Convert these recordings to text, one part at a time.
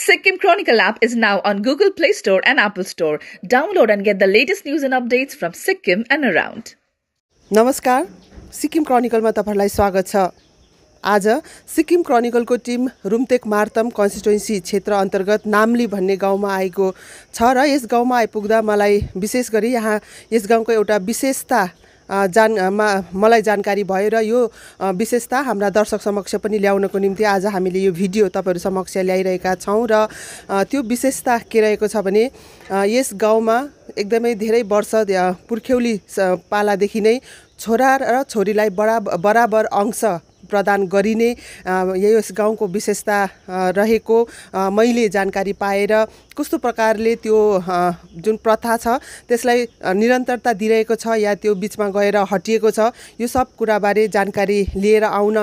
Sikkim Chronicle app is now on Google Play Store and Apple Store. Download and get the latest news and updates from Sikkim and around. नमस्कार, सिक्किम क्रोनिकलमा तपाईँलाई स्वागत छ। आज सिक्किम क्रोनिकलको team Rumtek Martam constituency क्षेत्र अन्तर्गत नाम्ली भन्ने गाउँमा आएको छ र यस गाउँमा आइपुग्दा मलाई विशेष गरी यहाँ यस गाउँको एउटा विशेषता जान मलाई जानकारी भयो र यो विशेषता हाम्रा दर्शक समक्ष पनि ल्याउनको निम्ति आज हामीले यो भिडियो तपाईँहरू समक्ष ल्याइरहेका छौँ र त्यो विशेषता के रहेको छ भने यस गाउँमा एकदमै धेरै वर्ष पुर्ख्यौली पालादेखि नै छोरा र छोरीलाई बराबर बराबर अंश प्रदान गरिने यस गाउँको विशेषता रहेको मैले जानकारी पाएर कस्तो प्रकारले त्यो जुन प्रथा छ त्यसलाई निरन्तरता दिइरहेको छ या त्यो बिचमा गएर हटिएको छ यो सब कुराबारे जानकारी लिएर आउन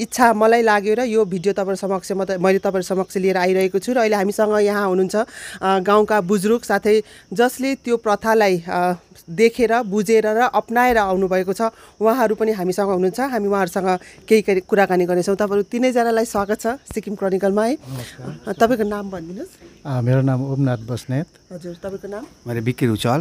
इच्छा मलाई लाग्यो र यो भिडियो तपाईँहरू समक्ष म त मैले तपाईँहरू समक्ष लिएर आइरहेको छु र अहिले हामीसँग यहाँ हुनुहुन्छ गाउँका बुजुर्ग साथै जसले त्यो प्रथालाई देखेर बुझेर र अप्नाएर आउनुभएको छ उहाँहरू पनि हामीसँग हुनुहुन्छ हामी उहाँहरूसँग केही कुराकानी गर्नेछौँ तपाईँहरू तिनैजनालाई स्वागत छ सिक्किम क्रोनिकलमा है तपाईँको नाम भनिदिनुहोस् मेरो नाम ओमनाथ बस्नेत हजुर तपाईँको नाम मैले विकी रुचाल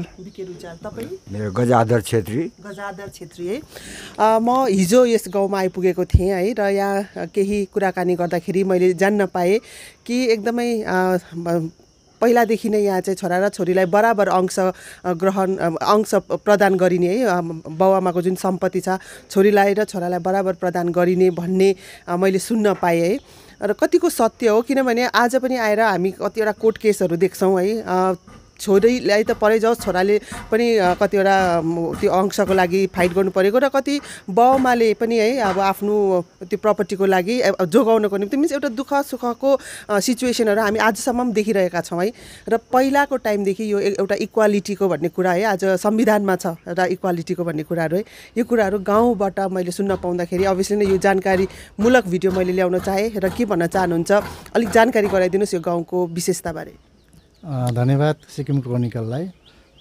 तपाईँ मेरो गजाधर छेत्री गजाधर छेत्री है म हिजो यस गाउँमा आइपुगेको थिएँ है यहाँ केही कुराकानी गर्दाखेरि मैले जान्न पाएँ कि एकदमै पहिलादेखि नै यहाँ चाहिँ छोरा र छोरीलाई बराबर अंश ग्रहण अंश प्रदान गरिने है बाउआमाको जुन सम्पत्ति छ छोरीलाई र छोरालाई बराबर प्रदान गरिने भन्ने मैले सुन्न पाएँ है र कतिको सत्य हो किनभने आज पनि आएर हामी कतिवटा कोर्ट केसहरू देख्छौँ है छोरीलाई त परै जाओस् छोराले पनि कतिवटा त्यो अंशको लागि फाइट गर्नु परेको र कति बाउमाले पनि है अब आफ्नो त्यो प्रपर्टीको लागि जोगाउनको निम्ति मिन्स एउटा दुःख सुखको सिचुएसनहरू हामी आजसम्म पनि देखिरहेका छौँ है र पहिलाको टाइमदेखि यो एउटा इक्वालिटीको भन्ने कुरा है आज संविधानमा छ र इक्वालिटीको भन्ने कुराहरू है यो कुराहरू गाउँबाट मैले सुन्न पाउँदाखेरि अभियसली नै यो जानकारीमूलक भिडियो मैले ल्याउन चाहेँ र के भन्न चाहनुहुन्छ अलिक जानकारी गराइदिनुहोस् यो गाउँको विशेषताबारे धन्यवाद सिक्किम क्रोनिकललाई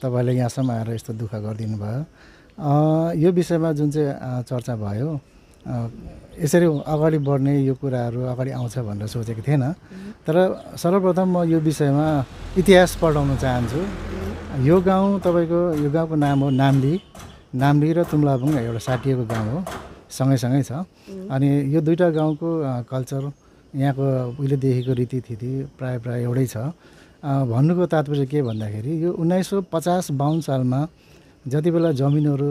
तपाईँले यहाँसम्म आएर यस्तो दुःख गरिदिनु भयो यो विषयमा जुन चाहिँ चर्चा भयो यसरी अगाडि बढ्ने यो कुराहरू अगाडि आउँछ भनेर सोचेको थिएन तर सर्वप्रथम म यो विषयमा इतिहास पढाउन चाहन्छु यो गाउँ तपाईँको यो गाउँको नाम हो नाम्ली नाम्ली र तुम्लाबुङ एउटा साटिएको गाउँ हो सँगैसँगै छ अनि यो दुइटा गाउँको कल्चर यहाँको उहिलेदेखिको रीतिथिति प्रायः प्रायः एउटै छ भन्नुको तात्पर्य के भन्दाखेरि यो उन्नाइस सौ पचास बाहन्न सालमा जति बेला जमिनहरू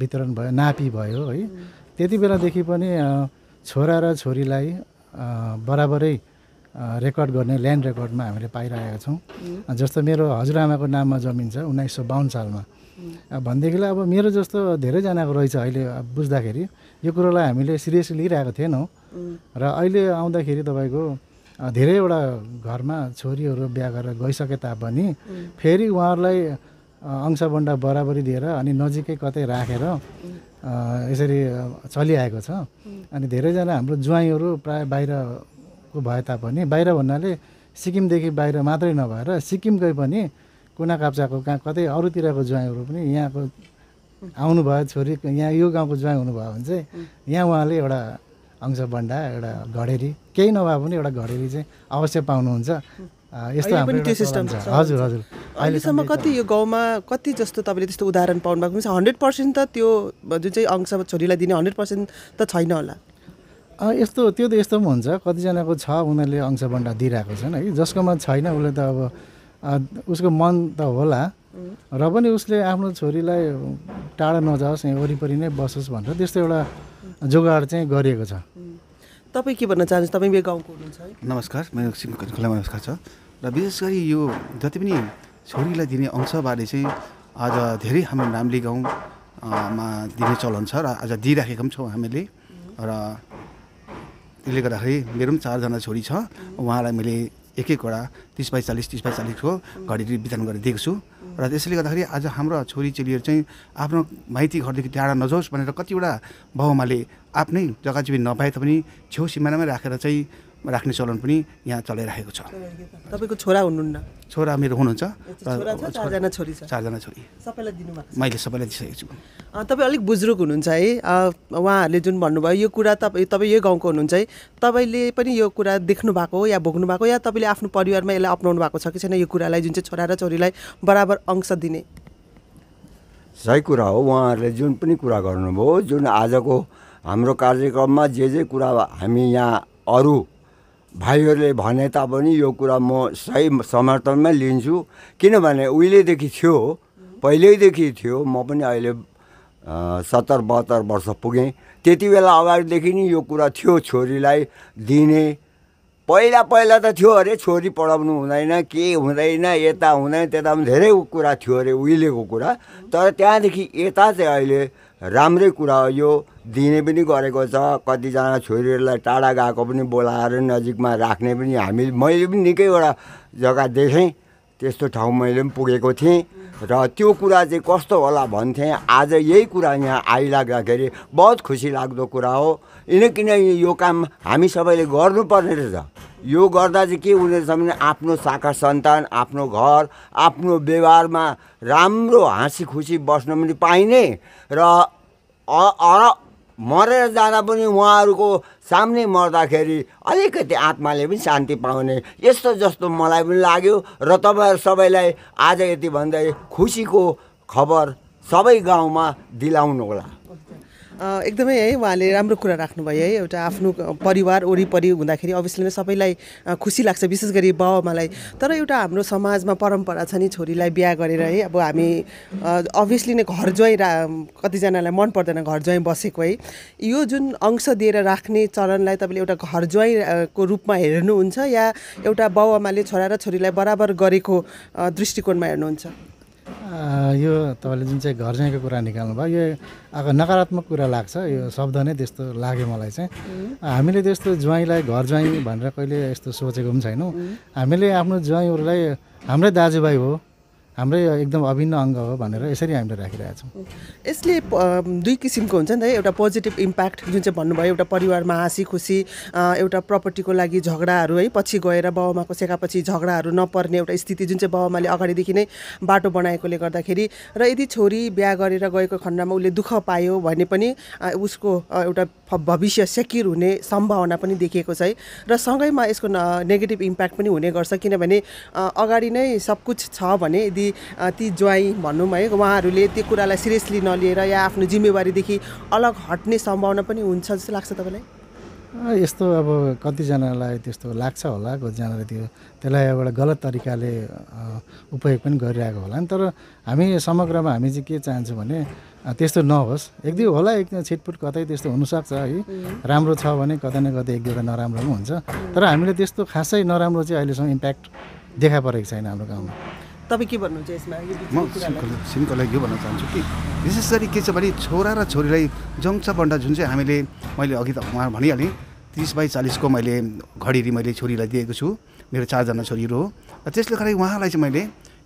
वितरण भयो नापी भयो है त्यति बेलादेखि पनि छोरा र छोरीलाई बराबरै रेकर्ड गर्ने ल्यान्ड रेकर्डमा हामीले पाइरहेका छौँ जस्तो मेरो हजुरआमाको नाममा जमिन छ उन्नाइस सौ बाहन्न सालमा भनेदेखिलाई अब मेरो जस्तो धेरैजनाको रहेछ अहिले बुझ्दाखेरि यो कुरोलाई हामीले सिरियसली लिइरहेको थिएनौँ र अहिले आउँदाखेरि तपाईँको धेरैवटा घरमा छोरीहरू बिहा गरेर गइसके तापनि फेरि उहाँहरूलाई अंशभन्डा बराबरी दिएर अनि नजिकै कतै राखेर यसरी चलिआएको छ अनि धेरैजना हाम्रो ज्वाइँहरू प्राय बाहिरको भए तापनि बाहिर भन्नाले सिक्किमदेखि बाहिर मात्रै नभएर सिक्किम गए पनि कुना काप्चाको कहाँ कतै अरूतिरको ज्वाइँहरू पनि यहाँको आउनुभयो छोरी यहाँ यो गाउँको ज्वाइँ हुनुभयो भने चाहिँ यहाँ उहाँले एउटा अंश बन्डा एउटा घडेरी केही नभए पनि एउटा घडेरी चाहिँ अवश्य पाउनुहुन्छ यस्तो त्यो सिस्टम छ हजुर हजुर अहिलेसम्म कति यो गाउँमा कति जस्तो तपाईँले त्यस्तो उदाहरण पाउनु भएको छ हन्ड्रेड पर्सेन्ट त त्यो जुन चाहिँ अंश छोरीलाई दिने हन्ड्रेड पर्सेन्ट त छैन होला यस्तो त्यो त यस्तो पनि हुन्छ कतिजनाको छ उनीहरूले अंश बन्डा दिइरहेको छन् है जसकोमा छैन उसले त अब उसको मन त होला र पनि उसले आफ्नो छोरीलाई टाढा नजाओस् यहाँ वरिपरि नै बसोस् भनेर त्यस्तो एउटा जोगाड चाहिँ गरिएको छ तपाईँ के भन्न चाहनुहुन्छ तपाईँ मेरो गाउँको हुनुहुन्छ है नमस्कार मेरो खोलामा नमस्कार छ र विशेष गरी यो जति पनि छोरीलाई दिने अंशबारे चाहिँ आज धेरै हाम्रो नाम्ली गाउँमा दिने चलन छ र आज दिइराखेका पनि छौँ हामीले र त्यसले गर्दाखेरि मेरो पनि चारजना छोरी छ उहाँलाई मैले एक एकवटा तिस बाई चालिस तिस बाई चालिसको घडी वितरण गरेर दिएको छु र त्यसैले गर्दाखेरि आज हाम्रो छोरी चेलीहरू चाहिँ आफ्नो माइती घरदेखि टाढा नजाओस् भनेर कतिवटा बाउमाले आफ्नै जग्गा जीवी नपाए तापनि छेउ सिमानामै राखेर चाहिँ राख्ने चलन पनि यहाँ चलाइरहेको छ तपाईँको छोरा हुनुहुन्न छोरा मेरो हुनुहुन्छ चारजना छोरी चारजना छोरी सबैलाई मैले सबैलाई दिइसकेको छु तपाईँ अलिक बुजुर्ग हुनुहुन्छ है उहाँहरूले जुन भन्नुभयो यो कुरा तपाईँ तपाईँ यही गाउँको हुनुहुन्छ है तपाईँले पनि यो कुरा देख्नु भएको या भोग्नु भएको या तपाईँले आफ्नो परिवारमा यसलाई अप्नाउनु भएको छ कि छैन यो कुरालाई जुन चाहिँ छोरा र छोरीलाई बराबर अंश दिने सही कुरा हो उहाँहरूले जुन पनि कुरा गर्नुभयो जुन आजको हाम्रो कार्यक्रममा जे जे कुरा हामी यहाँ अरू भाइहरूले भने तापनि यो कुरा म सही समर्थनमै लिन्छु किनभने उहिलेदेखि थियो पहिल्यैदेखि थियो म पनि अहिले सत्तर बहत्तर वर्ष पुगेँ त्यति बेला अगाडिदेखि नै यो कुरा थियो छोरीलाई दिने पहिला पहिला त थियो अरे छोरी पढाउनु हुँदैन के हुँदैन यता हुँदैन त्यता पनि धेरै कुरा थियो अरे उहिलेको कुरा तर त्यहाँदेखि यता चाहिँ अहिले राम्रै कुरा हो यो दिने पनि गरेको छ कतिजना छोरीहरूलाई टाढा गएको पनि बोलाएर नजिकमा राख्ने पनि हामी मैले पनि निकैवटा जग्गा देखेँ त्यस्तो ठाउँ मैले पनि पुगेको थिएँ र त्यो कुरा चाहिँ कस्तो होला भन्थेँ आज यही कुरा यहाँ आइलाग्दाखेरि बहुत खुसी लाग्दो कुरा हो किन यो काम हामी सबैले गर्नुपर्ने रहेछ यो गर्दा चाहिँ के हुने रहेछ भने आफ्नो शाखा सन्तान आफ्नो घर आफ्नो व्यवहारमा राम्रो हाँसी खुसी बस्न पनि पाइने र मरेर जाँदा पनि उहाँहरूको सामने मर्दाखेरि अलिकति आत्माले पनि शान्ति पाउने यस्तो जस्तो मलाई पनि लाग्यो र तपाईँहरू सबैलाई आज यति भन्दै खुसीको खबर सबै गाउँमा दिलाउनु होला एकदमै है उहाँले राम्रो कुरा राख्नुभयो है एउटा आफ्नो परिवार वरिपरि हुँदाखेरि अभियसली नै सबैलाई खुसी लाग्छ विशेष गरी बाबामालाई तर एउटा हाम्रो समाजमा परम्परा छ नि छोरीलाई बिहा गरेर है अब हामी अभियसली नै घर ज्वाइँ रा कतिजनालाई मन पर्दैन घर ज्वाइँ बसेको है यो जुन अंश दिएर राख्ने चरणलाई तपाईँले एउटा घर ज्वाइँको रूपमा हेर्नुहुन्छ या एउटा आमाले छोरा र छोरीलाई बराबर गरेको दृष्टिकोणमा हेर्नुहुन्छ यो तपाईँले जुन चाहिँ घर जाँको कुरा निकाल्नु भयो यो अब नकारात्मक कुरा लाग्छ यो शब्द नै त्यस्तो लाग्यो मलाई चाहिँ हामीले त्यस्तो ज्वाइँलाई घर ज्वाइँ भनेर कहिले यस्तो सोचेको पनि छैनौँ हामीले आफ्नो ज्वाइँहरूलाई हाम्रै दाजुभाइ हो हाम्रै एकदम अभिन्न अङ्ग हो भनेर यसरी हामीले छौँ यसले दुई किसिमको हुन्छ नि त एउटा पोजिटिभ इम्प्याक्ट जुन चाहिँ भन्नुभयो एउटा परिवारमा हाँसी खुसी एउटा प्रपर्टीको लागि झगडाहरू है पछि गएर बाबामाको सेकापछि झगडाहरू नपर्ने एउटा स्थिति जुन चाहिँ बाबामाले अगाडिदेखि नै बाटो बनाएकोले गर्दाखेरि र यदि छोरी बिहा गरेर गएको खण्डमा उसले दुःख पायो भने पनि उसको एउटा भविष्य सेक्युर हुने सम्भावना पनि देखिएको छ है र सँगैमा यसको नेगेटिभ इम्प्याक्ट पनि हुने गर्छ किनभने अगाडि नै सब कुछ छ भने यदि ती ज्वाई ज्वाइँ भनौँ है उहाँहरूले त्यो कुरालाई सिरियसली नलिएर या आफ्नो जिम्मेवारीदेखि अलग हट्ने सम्भावना पनि हुन्छ जस्तो लाग्छ तपाईँलाई यस्तो अब कतिजनालाई त्यस्तो लाग्छ होला कतिजनाले त्यो त्यसलाई एउटा गलत तरिकाले उपयोग पनि गरिरहेको होला नि तर हामी समग्रमा हामी चाहिँ के चाहन्छौँ भने त्यस्तो नहोस् एक दुई होला एक छिटपुट कतै त्यस्तो हुनसक्छ है राम्रो छ भने कतै न कतै एक दुईवटा नराम्रो पनि हुन्छ तर हामीले त्यस्तो खासै नराम्रो चाहिँ अहिलेसम्म इम्प्याक्ट देखा परेको छैन हाम्रो गाउँमा तपाईँ के भन्नुहुन्छ यसमा म सिम्कोलाई यो भन्न चाहन्छु कि विशेष गरी के छ भने छोरा र छोरीलाई भन्दा जुन चाहिँ हामीले मैले अघि त उहाँ भनिहालेँ तिस बाई चालिसको मैले घडेरी मैले छोरीलाई दिएको छु मेरो चारजना छोरीहरू हो र त्यसले गर्दा उहाँलाई चाहिँ मैले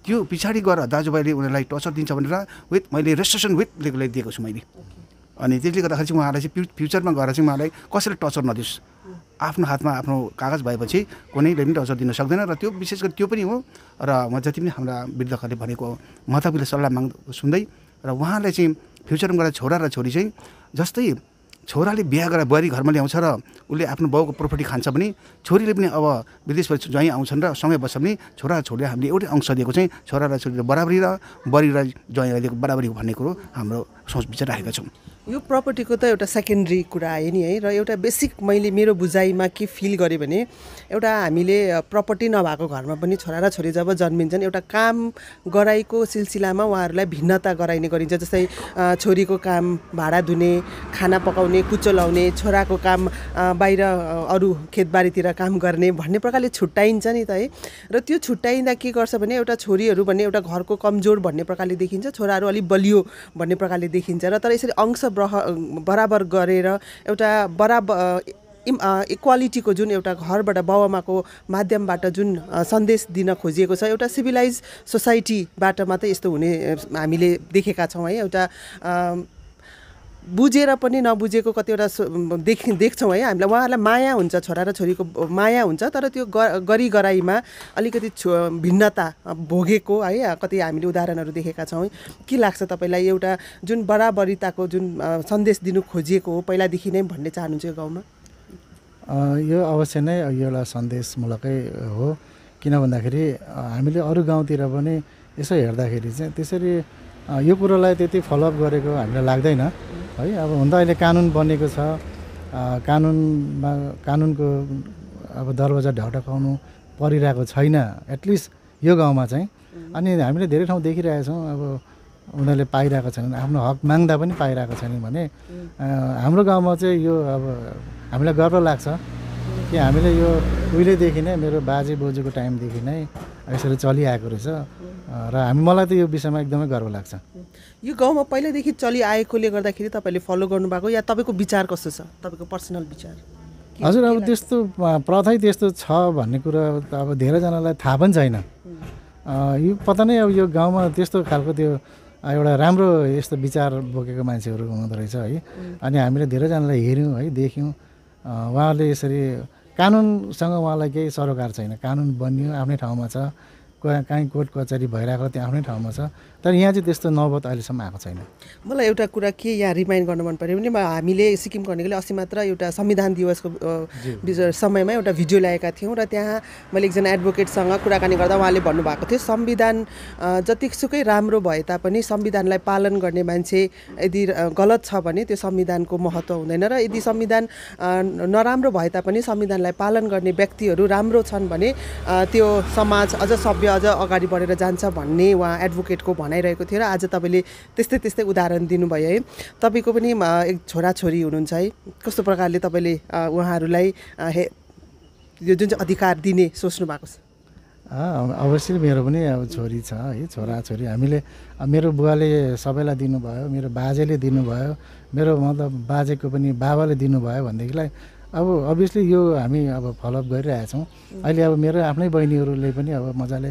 त्यो पछाडि गएर दाजुभाइले उनीहरूलाई टचर दिन्छ भनेर विथ मैले रेजिस्ट्रेसन विथ लेगुलाई दिएको छु मैले अनि त्यसले गर्दाखेरि चाहिँ उहाँलाई चाहिँ फ्युचरमा गएर चाहिँ उहाँलाई कसरी टचर नदियोस् आफ्नो हातमा आफ्नो कागज भएपछि कुनैले पनि अवसर दिन सक्दैन र त्यो विशेष गरी त्यो पनि हो र म जति पनि हाम्रा वृद्धहरूले भनेको महत्त्वपूर्ण सल्लाह माग सुन्दै र उहाँले चाहिँ फ्युचरमा गएर छोरा र छोरी चाहिँ जस्तै छोराले बिहा गरेर बुहारी घरमा ल्याउँछ र उसले आफ्नो बाउको प्रोपर्टी खान्छ भने छोरीले पनि अब विदेशबाट ज्वाइँ आउँछन् र सँगै बस्छ भने छोरा र छोरीले हामीले एउटै अंश दिएको चाहिँ छोरा र छोरीले बराबरी र बुहारी र ज्वाइँलाई दिएको बराबरी भन्ने कुरो हाम्रो सोच विचार राखेका छौँ यो प्रपर्टीको त एउटा सेकेन्ड्री कुरा आयो नि है र एउटा बेसिक मैले मेरो बुझाइमा के फिल गरेँ भने एउटा हामीले प्रपर्टी नभएको घरमा पनि छोरा र छोरी जब जन्मिन्छन् एउटा काम गराइको सिलसिलामा उहाँहरूलाई भिन्नता गराइने गरिन्छ जस्तै छोरीको काम भाँडा धुने खाना पकाउने कुचो लाउने छोराको काम बाहिर अरू खेतबारीतिर काम गर्ने भन्ने प्रकारले छुट्टाइन्छ नि त है र त्यो छुट्टाइँदा के गर्छ भने एउटा छोरीहरू भने एउटा घरको कमजोर भन्ने प्रकारले देखिन्छ छोराहरू अलिक बलियो भन्ने प्रकारले देखिन्छ र तर यसरी अंश ब्रह बराबर गरेर एउटा बराबर इम इक्वालिटीको जुन एउटा घरबाट बाबुआमाको माध्यमबाट जुन सन्देश दिन खोजिएको छ एउटा सिभिलाइज सोसाइटीबाट मात्रै यस्तो हुने हामीले देखेका छौँ है एउटा बुझेर पनि नबुझेको कतिवटा देख देख्छौँ है हामीलाई उहाँहरूलाई माया हुन्छ छोरा र छोरीको माया हुन्छ तर त्यो गरी गराइमा अलिकति छो भिन्नता भोगेको है कति हामीले उदाहरणहरू देखेका छौँ के लाग्छ तपाईँलाई एउटा जुन बराबरीताको जुन सन्देश दिनु खोजिएको हो पहिलादेखि नै भन्ने चाहनुहुन्छ यो गाउँमा यो अवश्य नै एउटा सन्देशमूलकै हो किन भन्दाखेरि हामीले अरू गाउँतिर पनि यसो हेर्दाखेरि चाहिँ त्यसरी यो कुरोलाई त्यति फलोअप गरेको हामीलाई लाग्दैन है अब हुन त अहिले कानुन बनेको छ कानुनमा कानुनको अब दरवाजा ढकढकाउनु परिरहेको छैन एटलिस्ट यो गाउँमा चाहिँ अनि हामीले धेरै ठाउँ देखिरहेछौँ अब उनीहरूले पाइरहेको छैनन् आफ्नो हक माग्दा पनि पाइरहेको छैनन् भने हाम्रो गाउँमा चाहिँ यो अब हामीलाई गर्व लाग्छ कि हामीले यो उहिलेदेखि नै मेरो बाजे बोजूको टाइमदेखि नै यसरी चलिआएको रहेछ र हामी मलाई त यो विषयमा एकदमै गर्व लाग्छ यो गाउँमा पहिल्यैदेखि चलिआएकोले गर्दाखेरि तपाईँले फलो गर्नुभएको या तपाईँको विचार कस्तो छ तपाईँको पर्सनल विचार हजुर अब त्यस्तो प्रथै त्यस्तो छ भन्ने कुरा त अब धेरैजनालाई थाहा पनि छैन यो पता नै अब यो गाउँमा त्यस्तो खालको त्यो एउटा राम्रो यस्तो विचार बोकेको मान्छेहरू हुँदो रहेछ है अनि हामीले धेरैजनालाई हेऱ्यौँ है देख्यौँ उहाँहरूले यसरी कानुनसँग उहाँलाई केही सरोकार छैन कानुन बनियो आफ्नै ठाउँमा छ कहीँ कोर्ट कचहरी भइरहेको त्यो आफ्नै ठाउँमा छ तर यहाँ चाहिँ त्यस्तो नौबत अहिलेसम्म आएको छैन मलाई एउटा कुरा के यहाँ रिमाइन्ड गर्नु मन पऱ्यो भने हामीले सिक्किम कर्णिकले अस्ति मात्र एउटा संविधान दिवसको समयमा एउटा भिडियो ल्याएका थियौँ र त्यहाँ मैले एकजना एडभोकेटसँग कुराकानी गर्दा उहाँले भन्नुभएको थियो संविधान जतिसुकै राम्रो भए तापनि संविधानलाई पालन गर्ने मान्छे यदि गलत छ भने त्यो संविधानको महत्त्व हुँदैन र यदि संविधान नराम्रो भए तापनि संविधानलाई पालन गर्ने व्यक्तिहरू राम्रो छन् भने त्यो समाज अझ सभ्य अझ अगाडि बढेर जान्छ भन्ने उहाँ एडभोकेटको भनाइरहेको थियो र आज तपाईँले त्यस्तै त्यस्तै उदाहरण दिनुभयो है तपाईँको पनि एक छोराछोरी हुनुहुन्छ है कस्तो प्रकारले तपाईँले उहाँहरूलाई हे यो जुन चाहिँ अधिकार दिने सोच्नु भएको छ अवश्य मेरो पनि अब छोरी छ है छोराछोरी हामीले मेरो बुवाले सबैलाई दिनुभयो मेरो बाजेले दिनुभयो मेरो मतलब बाजेको पनि बाबाले दिनुभयो भनेदेखिलाई अब अभियसली यो हामी अब फलोअप गरिरहेका गरिरहेछौँ अहिले अब मेरो आफ्नै बहिनीहरूले पनि अब मजाले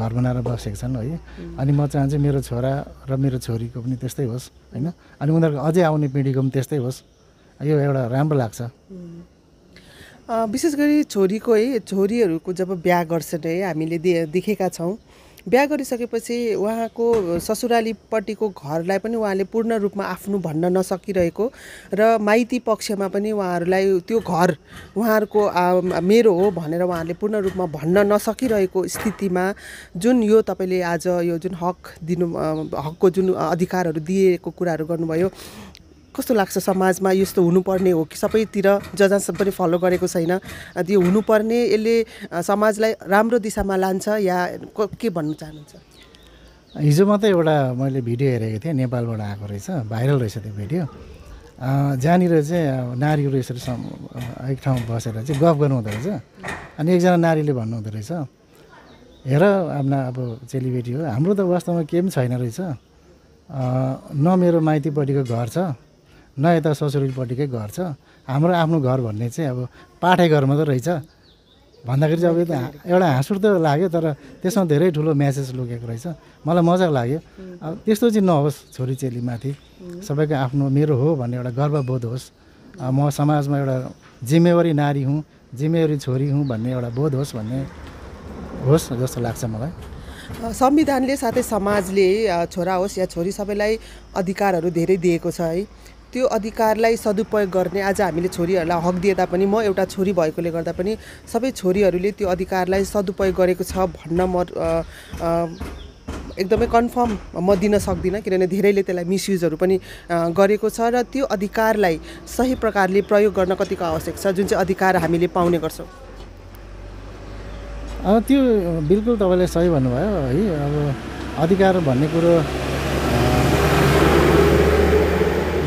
घर बनाएर बसेका छन् है अनि म चाहन्छु मेरो छोरा र मेरो छोरीको पनि त्यस्तै होस् होइन अनि उनीहरूको अझै आउने पिँढीको पनि त्यस्तै होस् यो एउटा राम्रो लाग्छ विशेष गरी छोरीको है छोरीहरूको जब बिहा गर्छन् है हामीले देखेका छौँ बिहा गरिसकेपछि उहाँको ससुरालीपट्टिको घरलाई पनि उहाँले पूर्ण रूपमा आफ्नो भन्न नसकिरहेको र माइती पक्षमा पनि उहाँहरूलाई त्यो घर उहाँहरूको मेरो हो भनेर उहाँहरूले पूर्ण रूपमा भन्न नसकिरहेको स्थितिमा जुन यो तपाईँले आज यो जुन हक दिनु हकको जुन अधिकारहरू दिएको कुराहरू गर्नुभयो कस्तो लाग्छ समाजमा यस्तो हुनुपर्ने हो कि सबैतिर ज जहाँसम्म पनि फलो गरेको छैन त्यो हुनुपर्ने यसले समाजलाई राम्रो दिशामा लान्छ या के भन्न चाहनुहुन्छ हिजो मात्रै एउटा मैले भिडियो हेरेको थिएँ नेपालबाट आएको रहेछ भाइरल रहेछ त्यो भिडियो जहाँनिर चाहिँ नारीहरू यसरी एक ठाउँ बसेर चाहिँ गफ गर्नुहुँदो रहेछ अनि एकजना नारीले भन्नुहुँदो रहेछ हेर आफ्ना अब चेलीबेटी हो हाम्रो त वास्तवमा केही पनि छैन रहेछ न मेरो माइतीपट्टिको घर छ न यता ससुरालीपट्टिकै घर छ हाम्रो आफ्नो घर भन्ने चाहिँ अब पाठे घर मात्रै रहेछ भन्दाखेरि चाहिँ अब एउटा हाँसुर त लाग्यो तर त्यसमा धेरै ठुलो म्यासेज लुकेको रहेछ मलाई मजा लाग्यो अब त्यस्तो चाहिँ नहोस् छोरी चेलीमाथि सबैको आफ्नो मेरो हो भन्ने एउटा गर्वबोध होस् म समाजमा एउटा जिम्मेवारी नारी हुँ जिम्मेवारी छोरी हुँ भन्ने एउटा बोध होस् भन्ने होस् जस्तो लाग्छ मलाई संविधानले साथै समाजले छोरा होस् या छोरी सबैलाई अधिकारहरू धेरै दिएको छ है त्यो अधिकारलाई सदुपयोग गर्ने आज हामीले छोरीहरूलाई हक दिए तापनि म एउटा छोरी भएकोले गर्दा पनि सबै छोरीहरूले त्यो अधिकारलाई सदुपयोग गरेको छ भन्न म एकदमै कन्फर्म म दिन सक्दिनँ किनभने धेरैले त्यसलाई मिसयुजहरू पनि गरेको छ र त्यो अधिकारलाई सही प्रकारले प्रयोग गर्न कतिको आवश्यक छ जुन चाहिँ अधिकार हामीले पाउने गर्छौँ त्यो बिल्कुल तपाईँले सही भन्नुभयो है अब अधिकार भन्ने कुरो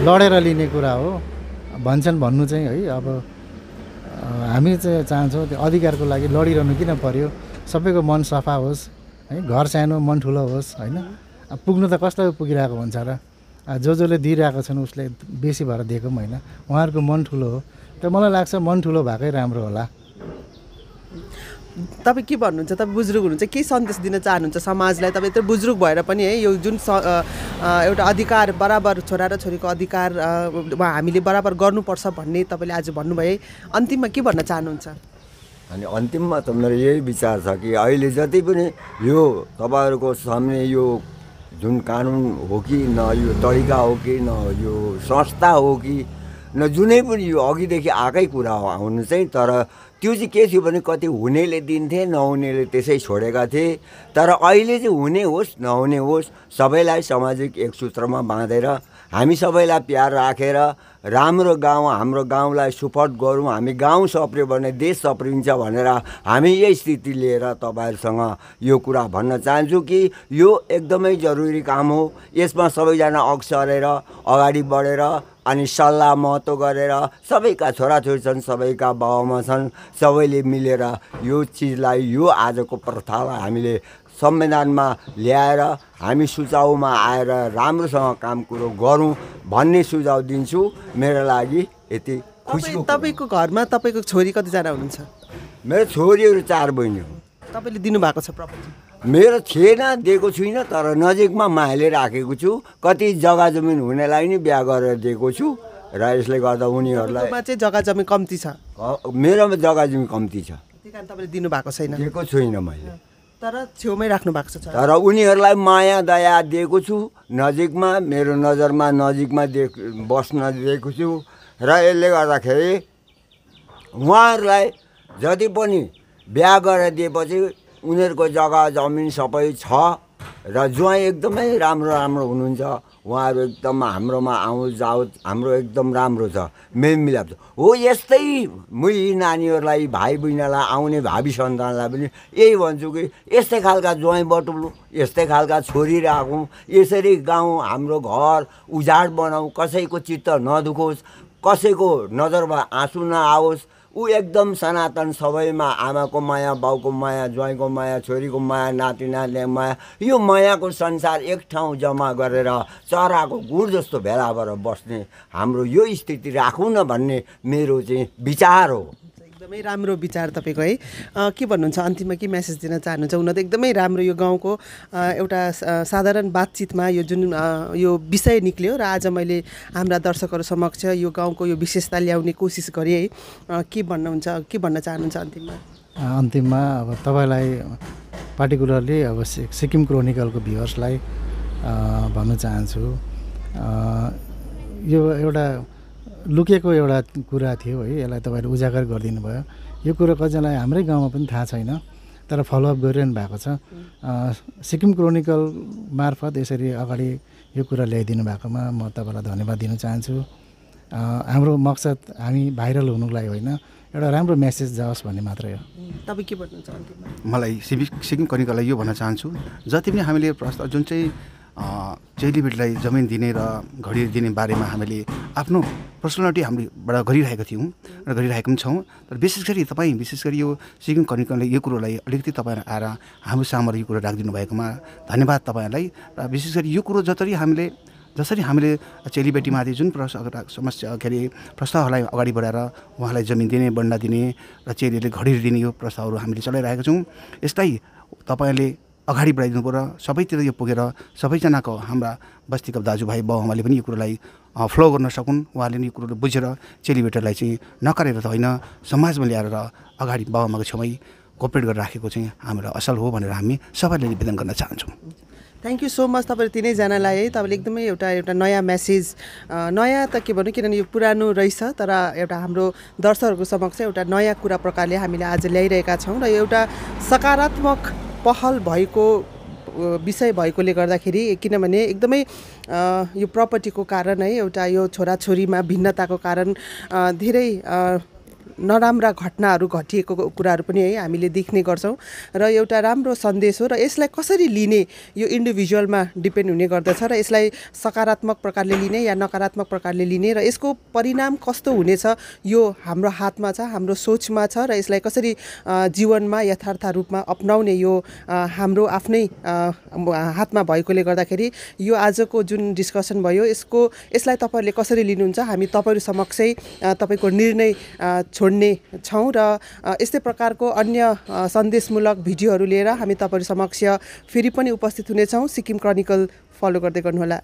लडेर लिने कुरा हो भन्छन् भन्नु चाहिँ है अब हामी चाहिँ चाहन्छौँ त्यो अधिकारको लागि लडिरहनु किन पर्यो सबैको मन सफा होस् है घर सानो मन ठुलो होस् होइन पुग्नु त कसलाई पुगिरहेको हुन्छ र जो जसले दिइरहेको छन् उसले बेसी भएर दिएको पनि होइन उहाँहरूको मन ठुलो हो त मलाई लाग्छ मन ठुलो भएकै राम्रो होला तपाईँ के भन्नुहुन्छ तपाईँ बुजुर्ग हुनुहुन्छ के सन्देश दिन चाहनुहुन्छ समाजलाई तपाईँ यत्रो बुजुर्ग भएर पनि है यो जुन एउटा अधिकार बराबर छोरा र छोरीको अधिकार हामीले बराबर गर्नुपर्छ भन्ने तपाईँले आज भन्नुभयो है अन्तिममा के भन्न चाहनुहुन्छ अनि अन्तिममा त मेरो यही विचार छ कि अहिले जति पनि यो तपाईँहरूको सामने यो जुन कानुन हो कि न यो तरिका हो कि न यो संस्था हो कि न जुनै पनि यो अघिदेखि आएकै कुरा हो आउनु चाहिँ तर त्यो चाहिँ के थियो भने कति हुनेले दिन्थे नहुनेले त्यसै छोडेका थिए तर अहिले चाहिँ हुने होस् नहुने होस् सबैलाई सामाजिक एक सूत्रमा बाँधेर हामी सबैलाई प्यार राखेर राम्रो गाउँ हाम्रो गाउँलाई सपोर्ट गरौँ हामी गाउँ सप्रियो भने देश सप्रिन्छ भनेर हामी यही स्थिति लिएर तपाईँहरूसँग यो कुरा भन्न चाहन्छु कि यो एकदमै जरुरी काम हो यसमा सबैजना अक्सरेर अगाडि बढेर अनि सल्लाह महत्त्व गरेर सबैका छोराछोरी छन् सबैका बाबामा छन् सबैले मिलेर यो चिजलाई यो आजको प्रथालाई हामीले संविधानमा ल्याएर हामी सुझाउमा आएर राम्रोसँग काम कुरो गरौँ भन्ने सुझाव दिन्छु मेरो लागि यति खुसी तपाईँको घरमा तपाईँको छोरी कतिजना हुनुहुन्छ मेरो छोरीहरू चार बहिनी हुन् तपाईँले दिनुभएको छ प्रपोजल मेरो थिएन दिएको छुइनँ तर नजिकमा माहेले राखेको छु कति जग्गा जमिन हुनेलाई नि बिहा गरेर दिएको छु र यसले गर्दा उनीहरूलाई चाहिँ जग्गा जमिन कम्ती छ मेरोमा जग्गा जमिन कम्ती छ दिनु भएको दिनुभएको छैन दिएको छुइनँ मैले तर छेउमै राख्नु भएको छ तर उनीहरूलाई माया दया दिएको छु नजिकमा मेरो नजरमा नजिकमा देख बस्न दिएको छु र यसले गर्दाखेरि उहाँहरूलाई जति पनि बिहा गरेर दिएपछि उनीहरूको जग्गा जमिन सबै छ र ज्वाइँ एकदमै राम्रो राम्रो हुनुहुन्छ उहाँहरू एकदम हाम्रोमा आउँ जाउ हाम्रो एकदम राम्रो छ मेल मिलाप छ हो यस्तै म नानीहरूलाई भाइ बहिनीलाई आउने भावी सन्तानलाई पनि यही भन्छु कि यस्तै खालका ज्वाइँ बटुलु यस्तै खालका छोरी राखौँ यसरी गाउँ हाम्रो घर उजाड बनाऊ कसैको चित्त नदुखोस् कसैको नजरमा आँसु नआओस् ऊ एकदम सनातन सबैमा आमाको माया बाउको माया ज्वाइँको माया छोरीको माया नाति नातिले माया यो मायाको संसार एक ठाउँ जम्मा गरेर चराको गुड जस्तो भेला भएर बस्ने हाम्रो यो स्थिति राखौँ न भन्ने मेरो चाहिँ विचार हो एकदमै राम्रो विचार तपाईँको है के भन्नुहुन्छ अन्तिममा के म्यासेज दिन चाहनुहुन्छ हुन त एकदमै राम्रो यो गाउँको एउटा साधारण बातचितमा यो जुन यो विषय निक्ल्यो र आज मैले हाम्रा दर्शकहरू समक्ष यो गाउँको यो विशेषता ल्याउने कोसिस गरेँ है के भन्नुहुन्छ के भन्न चाहनुहुन्छ अन्तिममा अन्तिममा अब तपाईँलाई पार्टिकुलरली अब सिक्किम क्रोनिकलको भ्युवर्सलाई भन्न चाहन्छु यो एउटा लुकेको एउटा कुरा थियो है यसलाई तपाईँले उजागर गरिदिनु भयो यो कुरो कतिजनालाई हाम्रै गाउँमा पनि थाहा छैन तर फलोअप गरिरहनु भएको छ सिक्किम क्रोनिकल मार्फत यसरी अगाडि यो कुरा ल्याइदिनु भएकोमा म तपाईँलाई धन्यवाद दिन चाहन्छु हाम्रो मकसद हामी भाइरल हुनुको लागि होइन एउटा राम्रो मेसेज जाओस् भन्ने मात्रै हो तपाईँ के भन्नु चाहन्छु मलाई सिक्किम क्रोनिकललाई यो भन्न चाहन्छु जति पनि हामीले प्रस्ताव जुन चाहिँ चेलीबेटीलाई जमिन दिने र घडी दिने बारेमा हामीले आफ्नो पर्सनालिटी हामीबाट गरिरहेका थियौँ र गरिरहेको पनि छौँ तर विशेष गरी तपाईँ विशेष गरी यो सिक्किम कनिकनले यो कुरोलाई अलिकति तपाईँ आएर हाम्रो सामर यो कुरो राखिदिनु भएकोमा धन्यवाद तपाईँहरूलाई र विशेष गरी यो कुरो जसरी हामीले जसरी हामीले चेलीबेटीमाथि जुन प्रश समस्या के अरे प्रस्तावहरूलाई अगाडि बढाएर उहाँलाई जमिन दिने बन्डा दिने र चेलीले घडी दिने यो प्रस्तावहरू हामीले चलाइरहेका छौँ यस्तै तपाईँले अगाडि बढाइदिनु पर्यो सबैतिर यो पुगेर सबैजनाको हाम्रा बस्तीको दाजुभाइ बाउआमाले पनि यो कुरोलाई फ्लो गर्न सकुन् उहाँले पनि यो कुरोले बुझेर चेलीबेटालाई चाहिँ नकारेर त होइन समाजमा ल्याएर अगाडि बाबुआमाको छेउमै कोपरेट गरेर राखेको चाहिँ हाम्रो असल हो भनेर हामी सबैले निवेदन गर्न चाहन्छौँ थ्याङ्क यू सो मच तपाईँले तिनैजनालाई है तपाईँले एकदमै एउटा एउटा नयाँ मेसेज नयाँ त के भन्नु किनभने यो पुरानो रहेछ तर एउटा हाम्रो दर्शकहरूको समक्ष एउटा नयाँ कुरा प्रकारले हामीले आज ल्याइरहेका छौँ र एउटा सकारात्मक पहल भएको विषय भएकोले गर्दाखेरि किनभने एकदमै यो प्रपर्टीको कारण है एउटा यो छोराछोरीमा भिन्नताको कारण धेरै नराम्रा घटनाहरू घटिएको कुराहरू पनि है हामीले देख्ने गर्छौँ र एउटा राम्रो सन्देश हो र यसलाई कसरी लिने यो इन्डिभिजुअलमा डिपेन्ड हुने गर्दछ र यसलाई सकारात्मक प्रकारले लिने या नकारात्मक प्रकारले लिने र यसको परिणाम कस्तो हुनेछ यो हाम्रो हातमा छ हाम्रो सोचमा छ र यसलाई कसरी जीवनमा यथार्थ रूपमा अप्नाउने यो हाम्रो आफ्नै हातमा भएकोले गर्दाखेरि यो आजको जुन डिस्कसन भयो यसको यसलाई तपाईँहरूले कसरी लिनुहुन्छ हामी तपाईँहरू समक्षै तपाईँको निर्णय छोड जोड्ने छौँ र यस्तै प्रकारको अन्य सन्देशमूलक भिडियोहरू लिएर हामी तपाईँहरू समक्ष फेरि पनि उपस्थित हुनेछौँ सिक्किम क्रनिकल फलो गर्दै गर्नुहोला